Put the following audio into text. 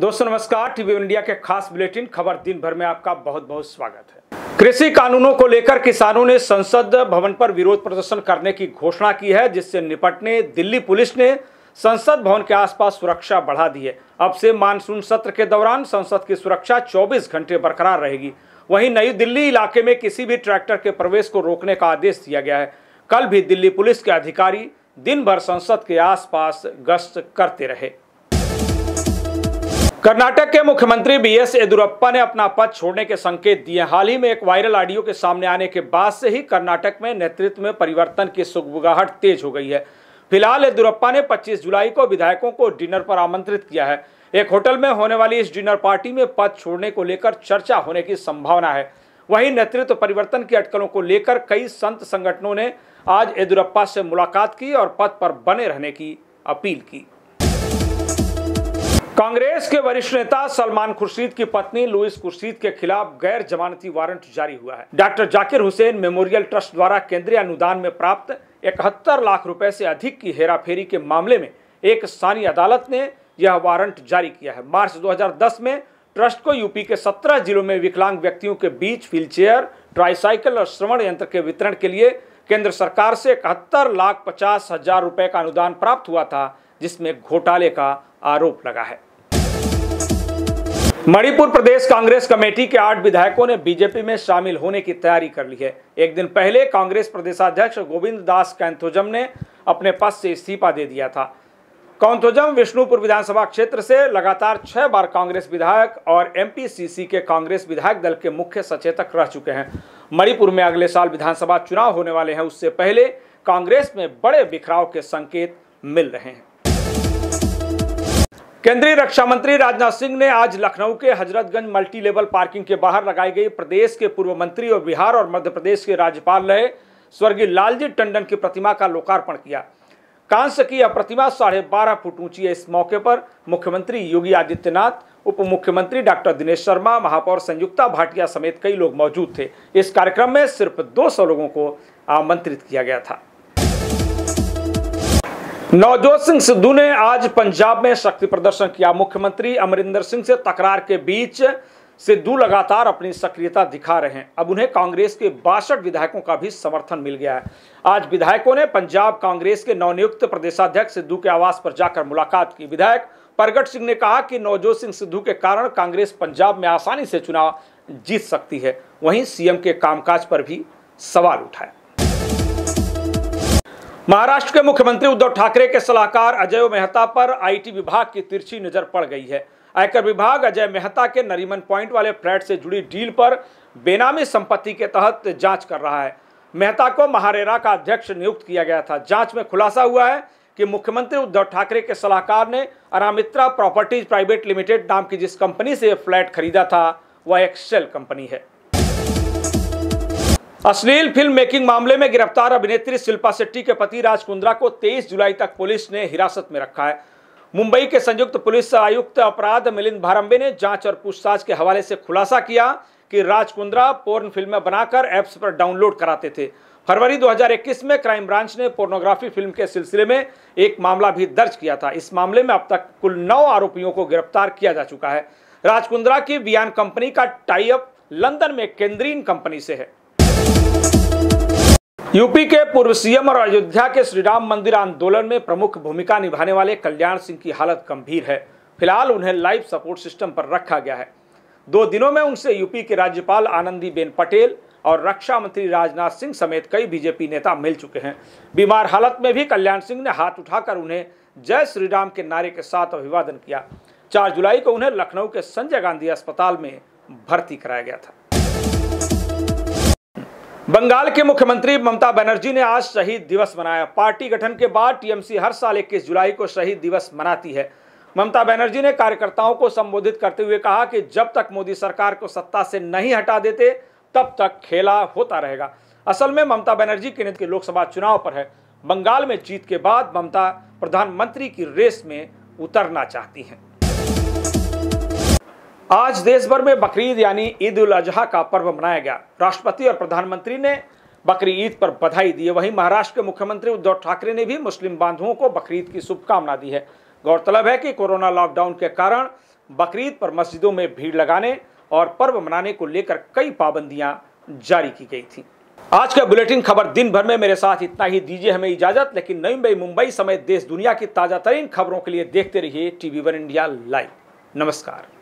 दोस्तों नमस्कार TV India के खास बुलेटिन खबर दिन भर में आपका बहुत बहुत स्वागत है कृषि कानूनों को लेकर किसानों ने संसद भवन पर विरोध प्रदर्शन करने की घोषणा की है जिससे निपटने दिल्ली पुलिस ने संसद भवन के आसपास सुरक्षा बढ़ा दी है अब से मानसून सत्र के दौरान संसद की सुरक्षा 24 घंटे बरकरार रहेगी वहीं नई दिल्ली इलाके में किसी भी ट्रैक्टर के प्रवेश को रोकने का आदेश दिया गया है कल भी दिल्ली पुलिस के अधिकारी दिन भर संसद के आसपास गश्त करते रहे कर्नाटक के मुख्यमंत्री बी एस येदुरप्पा ने अपना पद छोड़ने के संकेत दिए हाल ही में एक वायरल ऑडियो के सामने आने के बाद से ही कर्नाटक में नेतृत्व में परिवर्तन की सुगबुगाहट तेज हो गई है फिलहाल येदुरप्पा ने 25 जुलाई को विधायकों को डिनर पर आमंत्रित किया है एक होटल में होने वाली इस डिनर पार्टी में पद छोड़ने को लेकर चर्चा होने की संभावना है वहीं नेतृत्व परिवर्तन की अटकलों को लेकर कई संत संगठनों ने आज येदुरप्पा से मुलाकात की और पद पर बने रहने की अपील की कांग्रेस के वरिष्ठ नेता सलमान खुर्शीद की पत्नी लुइस खुर्शीद के खिलाफ गैर जमानती वारंट जारी हुआ है doctor Zakir Hussain memorial trust द्वारा केंद्रीय अनुदान में प्राप्त इकहत्तर लाख रुपए से अधिक की हेराफेरी के मामले में एक स्थानीय अदालत ने यह वारंट जारी किया है मार्च 2010 में ट्रस्ट को यूपी के सत्रह जिलों में विकलांग व्यक्तियों के बीच चेयर ट्राईसाइकिल और श्रवण यंत्र के वितरण के लिए केंद्र सरकार से इकहत्तर लाख पचास हजार रुपए का अनुदान प्राप्त हुआ था जिसमें घोटाले का आरोप लगा है मणिपुर प्रदेश कांग्रेस कमेटी के आठ विधायकों ने बीजेपी में शामिल होने की तैयारी कर ली है एक दिन पहले कांग्रेस प्रदेशाध्यक्ष गोविंद दास कैंथोजम ने अपने पद से इस्तीफा दे दिया था कौंथोजम विष्णुपुर विधानसभा क्षेत्र से लगातार छह बार कांग्रेस विधायक और एमपीसीसी के कांग्रेस विधायक दल के मुख्य सचेतक रह चुके हैं मणिपुर में अगले साल विधानसभा चुनाव होने वाले हैं उससे पहले कांग्रेस में बड़े बिखराव के संकेत मिल रहे हैं केंद्रीय रक्षा मंत्री राजनाथ सिंह ने आज लखनऊ के हजरतगंज मल्टी लेवल पार्किंग के बाहर लगाई गई प्रदेश के पूर्व मंत्री और बिहार और मध्य प्रदेश के राज्यपाल रहे स्वर्गीय लालजी टंडन की प्रतिमा का लोकार्पण किया कांस्य की यह प्रतिमा साढ़े बारह फुट ऊंची है इस मौके पर मुख्यमंत्री योगी आदित्यनाथ उप मुख्यमंत्री डॉक्टर दिनेश शर्मा महापौर संयुक्ता भाटिया समेत कई लोग मौजूद थे इस कार्यक्रम में सिर्फ दो लोगों को आमंत्रित किया गया था नवजोत सिंह सिद्धू ने आज पंजाब में शक्ति प्रदर्शन किया मुख्यमंत्री अमरिंदर सिंह से तकरार के बीच सिद्धू लगातार अपनी सक्रियता दिखा रहे हैं अब उन्हें कांग्रेस के बासठ विधायकों का भी समर्थन मिल गया है आज विधायकों ने पंजाब कांग्रेस के नवनियुक्त प्रदेशाध्यक्ष सिद्धू के आवास पर जाकर मुलाकात की विधायक प्रगट सिंह ने कहा कि नवजोत सिंह सिद्धू के कारण कांग्रेस पंजाब में आसानी से चुनाव जीत सकती है वहीं सीएम के कामकाज पर भी सवाल उठाया महाराष्ट्र के मुख्यमंत्री उद्धव ठाकरे के सलाहकार अजय मेहता पर आईटी विभाग की तिरछी नजर पड़ गई है आयकर विभाग अजय मेहता के नरीमन पॉइंट वाले फ्लैट से जुड़ी डील पर बेनामी संपत्ति के तहत जांच कर रहा है मेहता को महारेरा का अध्यक्ष नियुक्त किया गया था जांच में खुलासा हुआ है कि मुख्यमंत्री उद्धव ठाकरे के सलाहकार ने अरामित्रा प्रॉपर्टीज प्राइवेट लिमिटेड नाम की जिस कंपनी से फ्लैट खरीदा था वह एक्सेल कंपनी है अश्लील फिल्म मेकिंग मामले में गिरफ्तार अभिनेत्री शिल्पा शेट्टी के पति राज कुंद्रा को 23 जुलाई तक पुलिस ने हिरासत में रखा है मुंबई के संयुक्त पुलिस आयुक्त अपराध मिलिंद भारंबे ने जांच और पूछताछ के हवाले से खुलासा किया कि राज कुंद्रा पोर्न फिल्में बनाकर ऐप्स पर डाउनलोड कराते थे फरवरी 2021 में क्राइम ब्रांच ने पोर्नोग्राफी फिल्म के सिलसिले में एक मामला भी दर्ज किया था इस मामले में अब तक कुल नौ आरोपियों को गिरफ्तार किया जा चुका है राज कुंद्रा की बियान कंपनी का टाइप लंदन में केंद्रीन कंपनी से है यूपी के पूर्व सीएम और अयोध्या के श्रीराम मंदिर आंदोलन में प्रमुख भूमिका निभाने वाले कल्याण सिंह की हालत गंभीर है फिलहाल उन्हें लाइफ सपोर्ट सिस्टम पर रखा गया है दो दिनों में उनसे यूपी के राज्यपाल आनंदीबेन पटेल और रक्षा मंत्री राजनाथ सिंह समेत कई बीजेपी नेता मिल चुके हैं बीमार हालत में भी कल्याण सिंह ने हाथ उठाकर उन्हें जय श्री राम के नारे के साथ अभिवादन किया चार जुलाई को उन्हें लखनऊ के संजय गांधी अस्पताल में भर्ती कराया गया था बंगाल के मुख्यमंत्री ममता बनर्जी ने आज शहीद दिवस मनाया पार्टी गठन के बाद टीएमसी हर साल 21 जुलाई को शहीद दिवस मनाती है ममता बनर्जी ने कार्यकर्ताओं को संबोधित करते हुए कहा कि जब तक मोदी सरकार को सत्ता से नहीं हटा देते तब तक खेला होता रहेगा असल में ममता बनर्जी के नेतृत्व लोकसभा चुनाव पर है बंगाल में जीत के बाद ममता प्रधानमंत्री की रेस में उतरना चाहती हैं आज देश भर में बकरीद यानी ईद उल अजहा का पर्व मनाया गया राष्ट्रपति और प्रधानमंत्री ने बकरी ईद पर बधाई दी वहीं महाराष्ट्र के मुख्यमंत्री उद्धव ठाकरे ने भी मुस्लिम बांधुओं को बकरीद की शुभकामना दी है गौरतलब है कि कोरोना लॉकडाउन के कारण बकरीद पर मस्जिदों में भीड़ लगाने और पर्व मनाने को लेकर कई पाबंदियां जारी की गई थी आज का बुलेटिन खबर दिन भर में मेरे साथ इतना ही दीजिए हमें इजाजत लेकिन नई मुंबई मुंबई समेत देश दुनिया की ताजा तरीन खबरों के लिए देखते रहिए टीवी वन इंडिया लाइव नमस्कार